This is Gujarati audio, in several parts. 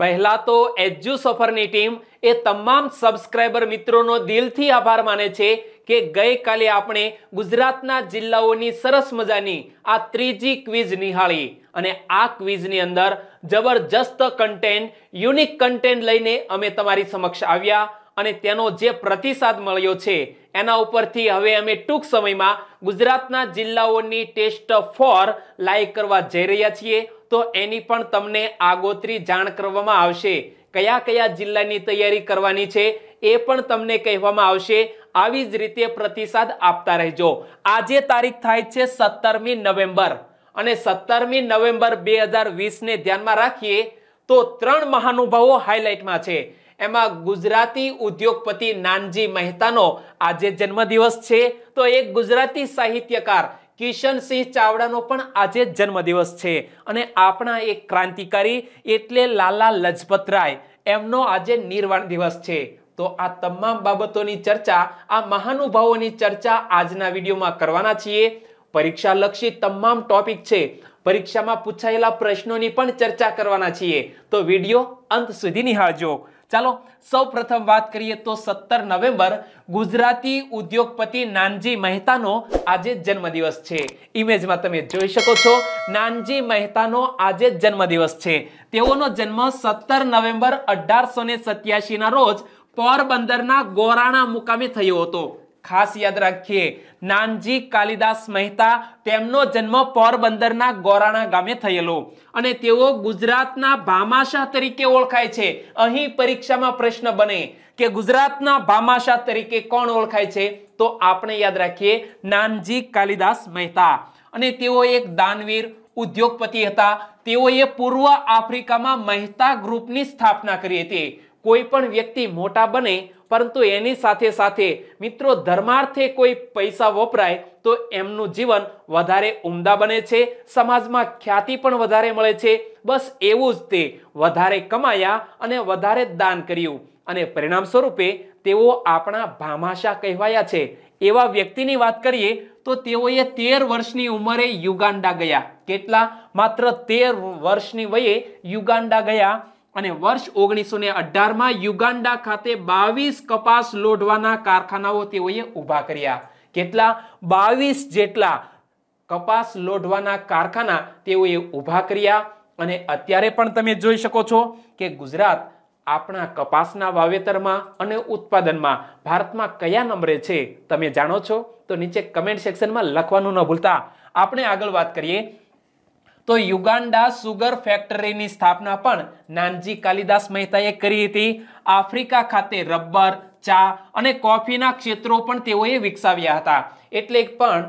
પહેલા તો એજ્યુ સફરની ટીમ એ તમામ સબસ્ક્રાઈબર મિત્રોનો દિલથી આભાર માને છે કે ગઈકાલે આપણે ગુજરાતના જિલ્લાઓની સરસ મજાની આ ત્રીજી ક્વિઝ નિહાળી અને આ ક્વિઝની અંદર જબરજસ્ત કન્ટેન્ટ યુનિક કન્ટેન્ટ લઈને અમે તમારી સમક્ષ આવ્યા અને તેનો જે પ્રતિસાદ મળ્યો છે એના ઉપરથી હવે અમે ટૂંક સમયમાં ગુજરાતના જિલ્લાઓની ટેસ્ટ ફોર લાઈવ કરવા જઈ રહ્યા છીએ તો એની પણ તમને આગોતરી જાણ કરવામાં આવશે કયા કયા જિલ્લાની તૈયારી કરવાની છે એ પણ તમને કહેવામાં આવશે આવી જ રીતે પ્રતિસાદ આપતા રહેજો આજે તારીખ થાય છે સત્તરમી નવેમ્બર અને સત્તરમી નવેમ્બર બે હજાર વીસને ધ્યાનમાં રાખીએ તો ત્રણ મહાનુભાવો હાઇલાઇટમાં છે એમાં ગુજરાતી ઉદ્યોગપતિ નાનજી મહેતાનો આજે જન્મદિવસ છે તો એક ગુજરાતી સાહિત્યકાર કિશન સિંહ ચાવડાનો પણ આજે જન્મદિવસ છે અને આપણા એક ક્રાંતિકારી એટલે લાલા લજપત રાય એમનો આજે નિર્વાણ દિવસ છે તો આ તમામ બાબતોની ચર્ચા આ મહાનુભાવોની ચર્ચા આજના વિડીયોમાં કરવાના છીએ પરીક્ષા લક્ષી તમામ ટોપિક છે પરીક્ષામાં પૂછાયેલા પ્રશ્નોની પણ ચર્ચા કરવાના છીએ તો વિડીયો અંત સુધી નિહાળજો ચાલો સૌ પ્રથમ વાત કરીએ તો સત્તર નવેમ્બર ગુજરાતી ઉદ્યોગપતિ નાનજી મહેતાનો આજે જન્મદિવસ છે ઇમેજમાં તમે જોઈ શકો છો નાનજી મહેતાનો આજે જન્મદિવસ છે તેઓનો જન્મ સત્તર નવેમ્બર અઢારસો ને સત્યાસીના રોજ પોરબંદરના ગોરાણા મુકામે થયો હતો ખાસ યાદ રાખીએ નાનજી કાલિદાસ મહેતા તેમનો જન્મ પોરબંદરના ગોરાણા ગામે થયેલો અને તેઓ ગુજરાતના ભામાશાહ તરીકે ઓળખાય છે અહીં પરીક્ષામાં પ્રશ્ન બને કે ગુજરાતના ભામાશાહ તરીકે કોણ ઓળખાય છે તો આપણે યાદ રાખીએ નાનજી કાલિદાસ મહેતા અને તેઓ એક દાનવીર ઉદ્યોગપતિ હતા તેઓએ પૂર્વ આફ્રિકામાં મહેતા ગ્રુપની સ્થાપના કરી હતી કોઈ પણ વ્યક્તિ મોટા બને પરંતુ એની સાથે સાથે મિત્રો ધર્માર્થે કોઈ પૈસા વપરાય તો એમનું જીવન વધારે ઉમદા બને છે સમાજમાં ખ્યાતિ પણ વધારે મળે છે બસ એવું જ તે વધારે કમાયા અને વધારે દાન કર્યું અને પરિણામ સ્વરૂપે તેઓ આપણા ભામાશા કહેવાયા છે એવા વ્યક્તિની વાત કરીએ તો તેઓએ તેર વર્ષની ઉંમરે યુગાંડા ગયા કેટલા માત્ર તેર વર્ષની વયે યુગાંડા ગયા અને વર્ષ ઓગણીસો ને અઢારમાં યુગાન્ડા ખાતે બાવીસ કપાસ લોઢવાના કારખાનાઓ તેઓએ ઊભા કર્યા કેટલા બાવીસ જેટલા કપાસ લોઢવાના કારખાના તેઓએ ઊભા કર્યા અને અત્યારે પણ તમે જોઈ શકો છો કે ગુજરાત આપણા કપાસના વાવેતરમાં અને ઉત્પાદનમાં ભારતમાં કયા નંબરે છે તમે જાણો છો તો નીચે કમેન્ટ સેક્શનમાં લખવાનું ન ભૂલતા આપણે આગળ વાત કરીએ તો યુગાન્ડા સુગર ફેક્ટરીની સ્થાપના પણ નાનજી કાલિદાસ મહેતાએ કરી હતી આફ્રિકા ખાતે રબર ચા અને કોફીના ક્ષેત્રો પણ તેઓએ વિકસાવ્યા હતા એટલે પણ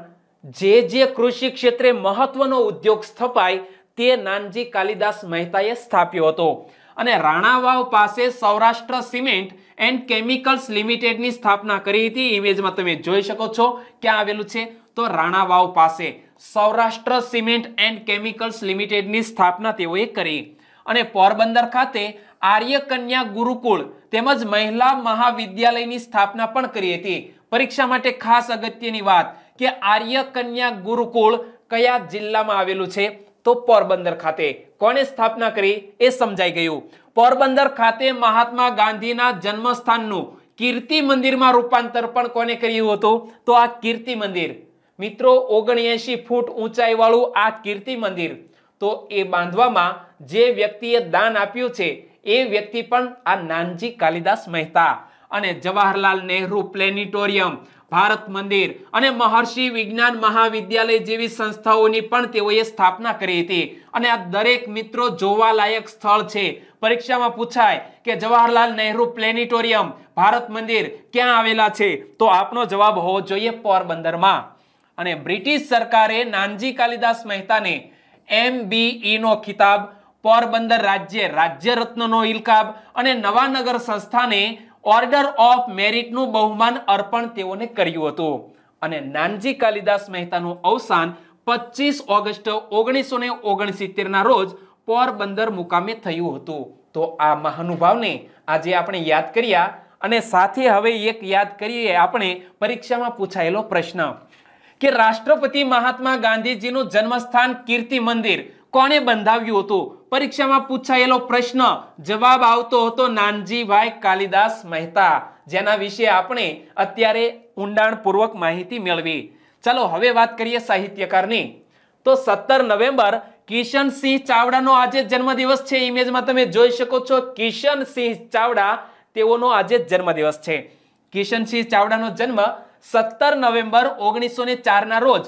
જે જે કૃષિ ક્ષેત્રે મહત્વનો ઉદ્યોગ સ્થપાય તે નાનજી કાલિદાસ મહેતાએ સ્થાપ્યો હતો અને રાણાવાવ પાસે સૌરાષ્ટ્ર સિમેન્ટ એન્ડ કેમિકલ્સ લિમિટેડની સ્થાપના કરી હતી ઇમેજમાં તમે જોઈ શકો છો ક્યાં આવેલું છે તો રાણાવાવ પાસે સૌરાષ્ટ્ર સિમેન્ટ એન્ડ કેમિકલ્સ લિમિટેડની સ્થાપના તેઓએ કરી અને પોરબંદર ખાતે આર્યકન્યા ગુરુકુળ તેમજ મહિલા મહાવિદ્યાલયની સ્થાપના પણ કરી હતી પરીક્ષા માટે ખાસ અગત્યની વાત કે આર્યકન્યા ગુરુકુળ કયા જિલ્લામાં આવેલું છે તો પોરબંદર ખાતે કોને સ્થાપના કરી એ સમજાઈ ગયું પોરબંદર ખાતે મહાત્મા ગાંધીના જન્મસ્થાનનું કીર્તિ મંદિરમાં રૂપાંતર પણ કોને કર્યું હતું તો આ કીર્તિ મંદિર મિત્રો ઓગણએંશી ફૂટ ઊંચાઈવાળું આ કીર્તિ મંદિર તો એ બાંધવામાં જે વ્યક્તિએ દાન આપ્યું છે એ વ્યક્તિ પણ આ નાનજી કાલિદાસ મહેતા અને જવાહરલાલ નહેરુ પ્લેનેટોરિયમ ભારત મંદિર અને મહર્ષિ વિજ્ઞાન મહાવિદ્યાલય જેવી સંસ્થાઓની પણ તેઓએ સ્થાપના કરી હતી અને આ દરેક મિત્રો જોવાલાયક સ્થળ છે પરીક્ષામાં પૂછાય કે જવાહરલાલ નહેરુ પ્લેનેટોરિયમ ભારત મંદિર ક્યાં આવેલા છે તો આપનો જવાબ હોવો જોઈએ પોરબંદરમાં અને બ્રિટિશ સરકારે નાનજી કાલિદાસ મહેતાને એમબીઈ e નો ખિતાબ પોરબંદર રાજ્ય રાજ્ય રત્નનો ઇલકાબ અને નવાનગર સંસ્થાને ઓર્ડર ઓફ મેરિટનું બહુમાન અર્પણ તેઓને કર્યું હતું અને નાનજી કાલિદાસ મહેતાનું અવસાન પચીસ ઓગસ્ટ ઓગણીસો ને ઓગણસિત્તેરના રોજ પોરબંદર મુકામે થયું હતું તો આ મહાનુભાવને આજે આપણે યાદ કર્યા અને સાથે હવે એક યાદ કરીએ આપણે પરીક્ષામાં પૂછાયેલો પ્રશ્ન કે રાષ્ટ્રપતિ મહાત્મા ગાંધીજીનું જન્મસ્થાન કીર્તિ મંદિર કોને બંધાવ્યું હતું પરીક્ષામાં પૂછાયેલો પ્રશ્ન જવાબ આવતો હતો નાનજીભાઈ કાલિદાસ મહેતા જેના વિશે આપણે અત્યારે ઊંડાણપૂર્વક માહિતી મેળવી ચાલો હવે વાત કરીએ સાહિત્યકારની તો સત્તર નવેમ્બર કિશનસિંહ ચાવડાનો આજે જન્મદિવસ છે ઇમેજમાં તમે જોઈ શકો છો કિશનસિંહ ચાવડા તેઓનો આજે જન્મદિવસ છે કિશનસિંહ ચાવડાનો જન્મ સત્તર નવેમ્બર ઓગણીસો ને ચારના રોજ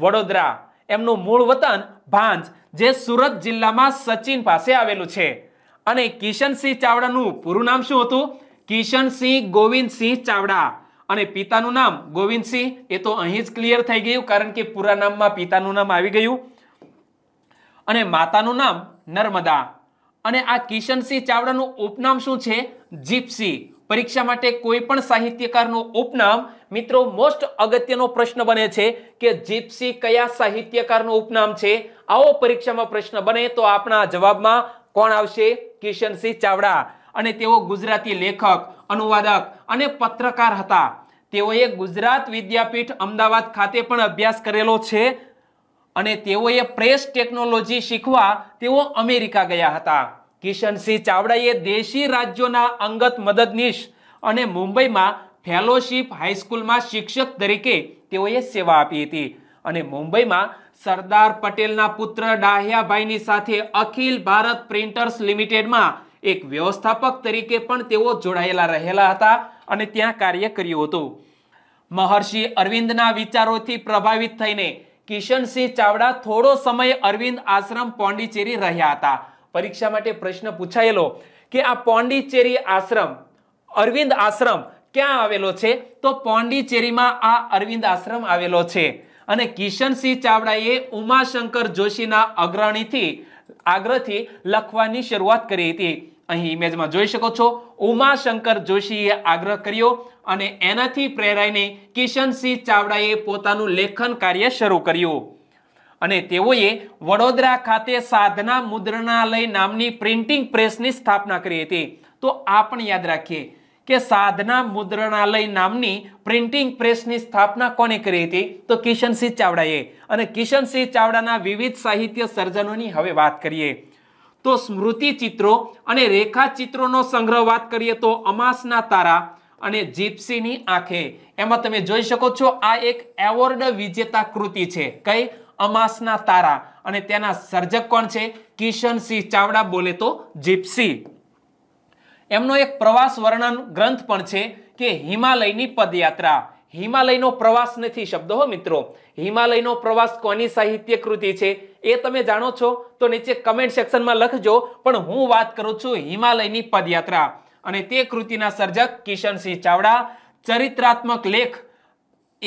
વડોદરા એમનું મૂળ વતન ભાંજ જે સુરત જિલ્લામાં સચિન પાસે આવેલું છે અને કિશનસિંહ ચાવડાનું પૂરું નામ શું હતું કિશનસિંહ ગોવિંદસિંહ ચાવડા અને પિતાનું નામ ગોવિંદસિંહ એ તો અહીં જ ક્લિયર થઈ ગયું કારણ કે પૂરા નામમાં પિતાનું નામ આવી ગયું અને માતાનું નામ નર્મદા અને આ કિશનસિંહ ચાવડાનું ઉપનામ શું છે જીપ્સી પરીક્ષા માટે કોઈ પણ સાહિત્યકારનો ઉપનામ મિત્રો મોસ્ટ અગત્યનો પ્રશ્ન બને છે કે જીપસી કયા સાહિત્યકારનું ઉપનામ છે આવો પરીક્ષામાં પ્રશ્ન બને તો આપણા જવાબમાં કોણ આવશે કિશનસિંહ ચાવડા અને તેઓ ગુજરાતી લેખક અનુવાદક અને પત્રકાર હતા તેઓએ ગુજરાત વિદ્યાપીઠ અમદાવાદ ખાતે પણ અભ્યાસ કરેલો છે અને તેઓએ પ્રેસ ટેકનોલોજી શીખવા તેઓ અમેરિકા ગયા હતા કિશનસિંહ ચાવડાએ દેશી રાજ્યોના અંગત મદદનીશ અને મુંબઈમાં ફેલોશિપ હાઈસ્કૂલમાં શિક્ષક તરીકે તેઓએ સેવા આપી હતી અને મુંબઈમાં સરદાર પટેલના પુત્ર ડાહ્યાભાઈની સાથે અખિલ ભારત પ્રિન્ટર્સ લિમિટેડમાં એક વ્યવસ્થાપક તરીકે પણ તેઓ જોડાયેલા રહેલા હતા અને ત્યાં કાર્ય કર્યું હતું મહર્ષિ અરવિંદના વિચારોથી પ્રભાવિત થઈને કિશનસિંહ ચાવડા થોડો સમય અરવિંદ આશ્રમ પોંડિચેરી રહ્યા હતા પરીક્ષા માટે પ્રશ્ન પૂછાયેલો કે આ પોંડિચેરી આશ્રમ અરવિંદ આશ્રમ ક્યાં આવેલો છે તો પોંડિચેરીમાં આ અરવિંદ આશ્રમ આવેલો છે અને કિશનસિંહ ચાવડાએ ઉમાશંકર જોશીના અગ્રણીથી આગ્રહથી લખવાની શરૂઆત કરી હતી અહીં ઇમેજમાં જોઈ શકો છો ઉમાશંકર જોશીએ આગ્રહ કર્યો અને એનાથી પ્રેરાઈને કિશનસિંહ ચાવડાએ પોતાનું લેખન કાર્ય શરૂ કર્યું અને તેઓએ વડોદરા ખાતે સાધના મુદ્રણાલય નામની પ્રિન્ટિંગ પ્રેસની સ્થાપના કરી હતી તો આ પણ યાદ રાખીએ કે સાધના મુદ્રણાલય નામની પ્રિન્ટિંગ પ્રેસની સ્થાપના કોને કરી હતી તો કિશનસિંહ ચાવડાએ અને કિશનસિંહ ચાવડાના વિવિધ સાહિત્ય સર્જનોની હવે વાત કરીએ તો સ્મૃતિ ચિત્રો અને રેખા ચિત્રોનો સંગ્રહ વાત કરીએ તો અમાસના તારા અને જીપ્સીની આંખે એમાં તમે જોઈ શકો છો આ એક એવોર્ડ વિજેતા કૃતિ છે કઈ અમાસના તારા અને તેના સર્જક કોણ છે કિશનસિંહ ચાવડા બોલે તો જીપસી એમનો એક પ્રવાસ વર્ણન ગ્રંથ પણ છે કે હિમાલયની પદયાત્રા હિમાલયનો પ્રવાસ નથી શબ્દ હો મિત્રો હિમાલયનો પ્રવાસ કોની સાહિત્ય કૃતિ છે એ તમે જાણો છો તો નીચે કમેન્ટ સેક્શનમાં લખજો પણ હું વાત કરું છું હિમાલયની પદયાત્રા અને તે કૃતિના સર્જક કિશનસિંહ ચાવડા ચરિત્રાત્મક લેખ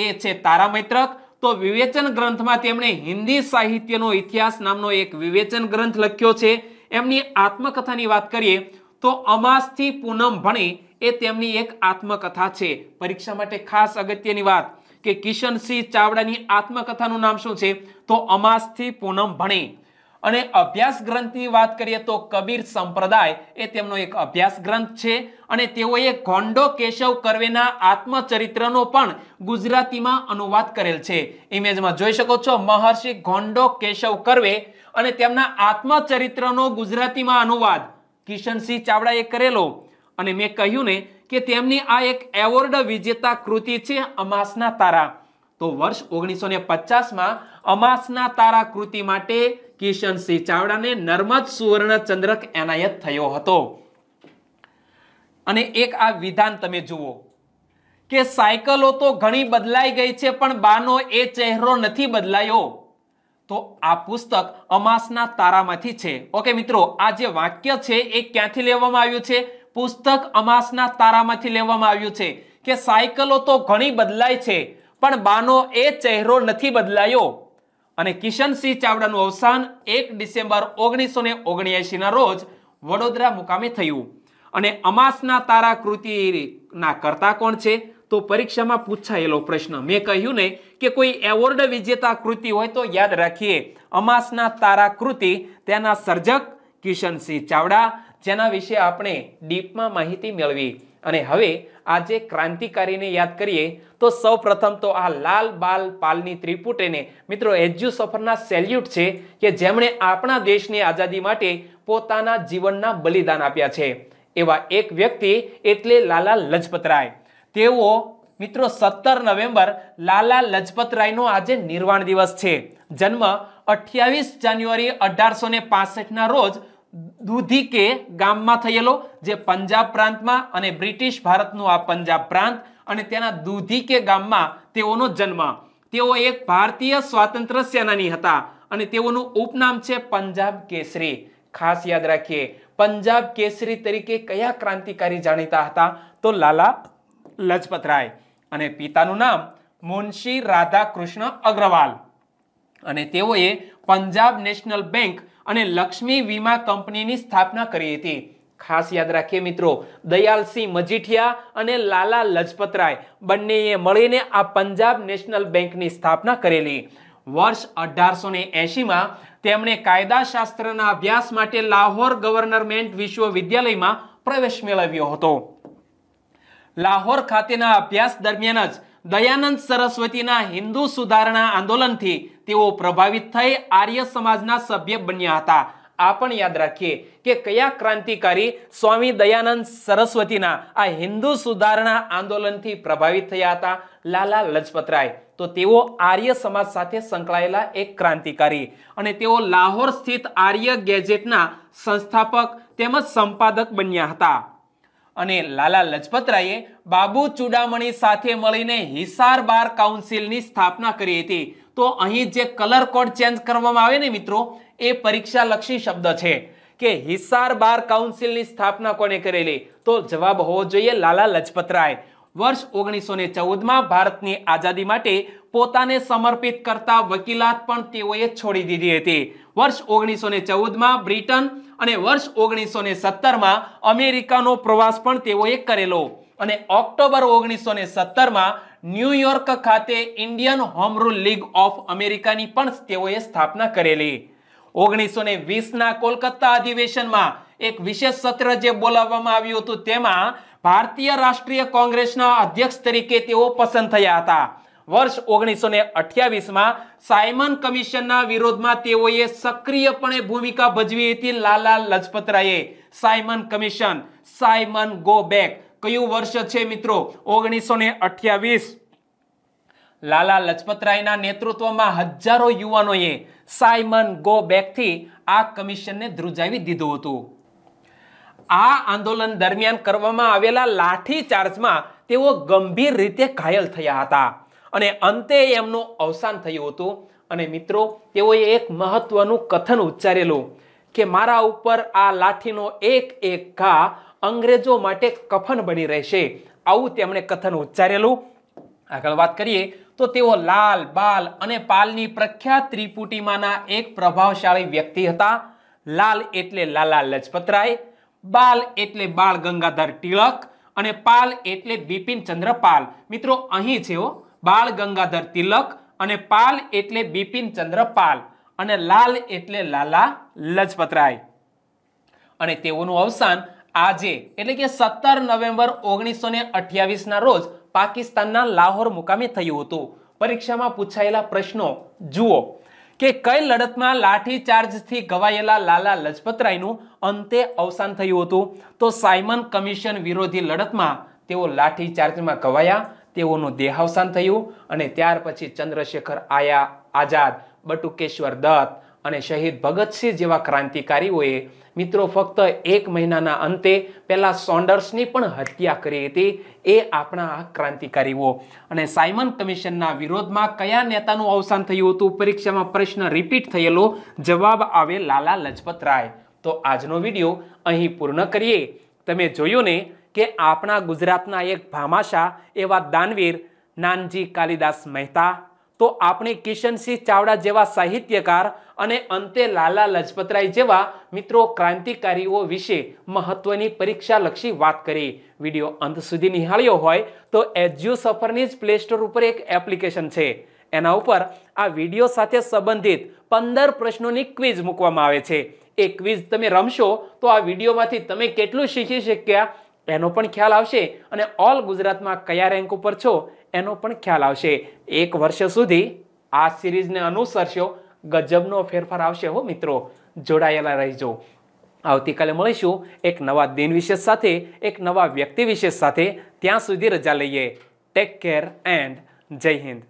એ છે તારા મૈત્રક તો વિવેચન ગ્રંથમાં તેમણે હિન્દી સાહિત્યનો ઇતિહાસ નામનો એક વિવેચન ગ્રંથ લખ્યો છે એમની આત્મકથાની વાત કરીએ તો અમાસથી પૂનમ ભણે એ તેમની એક આત્મકથા છે પરીક્ષા માટે ખાસ અગત્યની વાત કે કિશનસિંહ ચાવડાની આત્મકથાનું નામ શું છે તો અમાસથી પૂનમ ભણે અને અભ્યાસ ગ્રંથની વાત કરીએ તો કબીર સંપ્રદાય એ તેમનો એક અભ્યાસ ગ્રંથ છે અને તેઓએ ગોંડો કેશવ કરવેના આત્મચરિત્રનો પણ ગુજરાતીમાં અનુવાદ કરેલ છે ઇમેજમાં જોઈ શકો છો મહર્ષિ ગોંડો કેશવ કરવે અને તેમના આત્મચરિત્રનો ગુજરાતીમાં અનુવાદ કિશનસિંહ ચાવડાએ કરેલો અને મેં કહ્યું ને કે તેમની આ એક એવોર્ડ વિજેતા કૃતિ છે અમાસના તારા તો વર્ષ ઓગણીસો ને પચાસમાં અમાસના તારા કૃતિ માટે કિશનસિંહ ચાવડાને નર્મદ સુવર્ણચંદ્રક એનાયત થયો હતો અને એક આ વિધાન તમે જુઓ કે સાયકલો તો ઘણી બદલાઈ ગઈ છે પણ બાનો એ ચહેરો નથી બદલાયો તો આ પુસ્તક અમાસના તારામાંથી છે ઓકે મિત્રો આ જે વાક્ય છે એ ક્યાંથી લેવામાં આવ્યું છે પુસ્તક અમાસના તારામાંથી લેવામાં આવ્યું છે કે સાયકલો તો ઘણી બદલાય છે પણ બાનો એ ચહેરો નથી બદલાયો અને કિશનસિંહ ચાવડાનું અવસાન એક ડિસેમ્બર ઓગણીસો ને ઓગણ્યાસીના રોજ વડોદરા મુકામે થયું અને અમાસના તારા કૃતિના કરતા કોણ છે તો પરીક્ષામાં પૂછાયેલો પ્રશ્ન મેં કહ્યું ને કે કોઈ એવોર્ડ વિજેતા કૃતિ હોય તો યાદ રાખીએ અમાસના તારા કૃતિ તેના સર્જક કિશનસિંહ ચાવડા જેના વિશે આપણે ડીપમાં માહિતી મેળવી અને હવે આજે ક્રાંતિકારીને યાદ કરીએ તો સૌ પ્રથમ તો આ લાલ બાલ પાલની ત્રિપુટેને મિત્રો એજ્યુ સફરના સેલ્યુટ છે કે જેમણે આપણા દેશની આઝાદી માટે પોતાના જીવનના બલિદાન આપ્યા છે એવા એક વ્યક્તિ એટલે લાલા લજપતરાય તેઓ મિત્રો સત્તર નવેમ્બર લાલા લજપતરાયનો આજે નિર્વાણ દિવસ છે જન્મ અઠ્યાવીસ જાન્યુઆરી અઢારસો ને રોજ દુધીકે ગામમાં થયેલો જે પંજાબ પ્રાંતમાં અને બ્રિટિશ ભારતનું આ પંજાબ પ્રાંત અને તેના દુધીકે ગામમાં તેઓનો જન્મ તેઓ એક ભારતીય સ્વાતંત્ર્ય સેનાની હતા અને તેઓનું ઉપનામ છે પંજાબ કેસરી ખાસ યાદ રાખીએ પંજાબ કેસરી તરીકે કયા ક્રાંતિકારી જાણીતા હતા તો લાલા લજપત રાય અને પિતાનું નામ મુનશી રાધાકૃષ્ણ અગ્રવાલ અને તેઓએ પંજાબ નેશનલ બેંક અને લક્ષ્મી વીમા કંપનીની સ્થાપના કરી હતી ખાસ યાદ રાખીએ મિત્રો દયાલસિંહ મજીઠિયા અને લાલા લજપતરાય બંનેએ મળીને આ પંજાબ નેશનલ બેંકની સ્થાપના કરેલી વર્ષ અઢારસો ને એંશીમાં તેમણે કાયદાશાસ્ત્રના અભ્યાસ માટે લાહોર ગવર્નમેન્ટ વિશ્વવિદ્યાલયમાં પ્રવેશ મેળવ્યો હતો લાહોર ખાતેના અભ્યાસ દરમિયાન જ દયાનંદ સરસ્વતીના હિન્દુ સુધારણા આંદોલનથી તેઓ પ્રભાવિત થઈ આર્ય સમાજના સભ્ય બન્યા હતા આ પણ યાદ રાખીએ કે કયા ક્રાંતિકારી સ્વામી દયાનંદ સરસ્વતીના આ હિન્દુ સુધારણા આંદોલનથી પ્રભાવિત થયા હતા લાલા લજપતરાય તો તેઓ આર્ય સમાજ સાથે સંકળાયેલા એક ક્રાંતિકારી અને તેઓ લાહોર સ્થિત આર્ય ગેજેટના સંસ્થાપક તેમજ સંપાદક બન્યા હતા અને લાલા લજપતરાયે બાબુ ચુડામણી સાથે મળીને હિસાર બાર કાઉન્સિલની સ્થાપના કરી હતી તો અહીં જે કલર કોડ ચેન્જ કરવામાં આવે ને મિત્રો એ પરીક્ષાલક્ષી શબ્દ છે કે હિસાર બાર કાઉન્સિલની સ્થાપના કોને કરેલી તો જવાબ હોવો જોઈએ લાલા લજપત રાય વર્ષ ઓગણીસો ને ચૌદમાં ભારતની આઝાદી માટે પોતાને સમર્પિત કરતા વકીલાત પણ તેઓએ છોડી દીધી હતી વર્ષ ઓગણીસો ને ચૌદમાં બ્રિટન અને વર્ષ ઓગણીસો ને સત્તરમાં અમેરિકાનો પ્રવાસ પણ તેઓએ કરેલો અને ઓક્ટોબર ઓગણીસો ને સત્તરમાં ન્યુયોર્ક ખાતે Indian home rule league of અમેરિકાની પણ તેઓએ સ્થાપના કરેલી ઓગણીસો ને વીસના કોલકાતા અધિવેશનમાં એક વિશેષ સત્ર જે બોલાવવામાં આવ્યું હતું તેમાં ભારતીય રાષ્ટ્રીય કોંગ્રેસના અધ્યક્ષ તરીકે તેઓ પસંદ થયા હતા વર્ષ ઓગણીસો ને અઠ્યાવીસમાં સાયમન કમિશનના વિરોધમાં તેઓએ સક્રિયપણે ભૂમિકા ભજવી હતી લાલા લજપતરાયે Simon commission Simon go back કયું વર્ષ છે મિત્રો ઓગણીસો ને અઠ્યાવીસ લાલા લજપતરાયના નેતૃત્વમાં હજારો યુવાનોએ સાયમન ગો બેકથી આ કમિશનને ધ્રુજાવી દીધું હતું આ આંદોલન દરમિયાન કરવામાં આવેલા લાઠી ચાર્જમાં તેઓ ગંભીર રીતે ઘાયલ થયા હતા અને અંતે એમનું અવસાન થયું હતું અને મિત્રો તેઓએ એક મહત્વનું કથન ઉચ્ચારેલું કે મારા ઉપર આ લાઠીનો એક એક ઘા અંગ્રેજો માટે કફન બની રહેશે આવું તેમણે કથન ઉચ્ચારેલું આગળ વાત કરીએ તો તેઓ લાલ બાલ અને પાલની પ્રખ્યાત ત્રિપુટીમાંના એક પ્રભાવશાળી વ્યક્તિ હતા લાલ એટલે લાલા લજપતરાય બાલ એટલે બાળ ગંગાધર તિલક અને પાલ એટલે બિપિન ચંદ્ર પાલ મિત્રો અહીં છે બાળ ગંગાધર તિલક અને પાલ એટલે બિપિન ચંદ્ર પાલ અને લાલ એટલે લાલા લજપતરાય અને તેઓનું અવસાન આજે એટલે કે સત્તર નવેમ્બર ઓગણીસો ને અઠ્યાવીસના રોજ પાકિસ્તાનના લાહોર મુકામે થયું હતું પરીક્ષામાં પૂછાયેલા પ્રશ્નો જુઓ કે કઈ લડતમાં લાઠીચાર્જથી ઘવાયેલા લાલા લજપતરાયનું અંતે અવસાન થયું હતું તો સાયમન કમિશન વિરોધી લડતમાં તેઓ લાઠીચાર્જમાં ઘવાયા તેઓનું દેહાવસાન થયું અને ત્યાર પછી ચંદ્રશેખર આયા આઝાદ બટુકેશ્વર દત્ત અને શહીદ ભગતસિંહ જેવા ક્રાંતિકારીઓએ મિત્રો ફક્ત એક મહિનાના અંતે પહેલાં સોન્ડર્સની પણ હત્યા કરી હતી એ આપણા ક્રાંતિકારીઓ અને સાયમન કમિશનના વિરોધમાં કયા નેતાનું અવસાન થયું હતું પરીક્ષામાં પ્રશ્ન રિપીટ થયેલો જવાબ આવે લાલા લજપત રાય તો આજનો વિડીયો અહીં પૂર્ણ કરીએ તમે જોયું ને કે આપણા ગુજરાતના એક ભામાશા એવા દાનવીર નાનજી કાલિદાસ મહેતા તો આપણે કિશનસિંહ ચાવડા જેવા સાહિત્યકાર અને અંતે લાલા લજપતરાય જેવા મિત્રો ક્રાંતિકારીઓ વિશે મહત્વની પરીક્ષાલક્ષી વાત કરી વિડીયો અંત સુધી નિહાળ્યો હોય તો એજ્યુ સફરની જ પ્લે સ્ટોર ઉપર એક એપ્લિકેશન છે એના ઉપર આ વિડીયો સાથે સંબંધિત પંદર પ્રશ્નોની ક્વિઝ મૂકવામાં આવે છે એ ક્વિઝ તમે રમશો તો આ વિડીયોમાંથી તમે કેટલું શીખી શક્યા એનો પણ ખ્યાલ આવશે અને ઓલ ગુજરાતમાં કયા રેન્ક ઉપર છો એનો પણ ખ્યાલ આવશે એક વર્ષ સુધી આ સિરીઝને અનુસરશો ગજબનો ફેરફાર આવશે હો મિત્રો જોડાયેલા રહેજો આવતીકાલે મળીશું એક નવા દિન વિશેષ સાથે એક નવા વ્યક્તિ વિશેષ સાથે ત્યાં સુધી રજા લઈએ ટેક કેર એન્ડ જય હિન્દ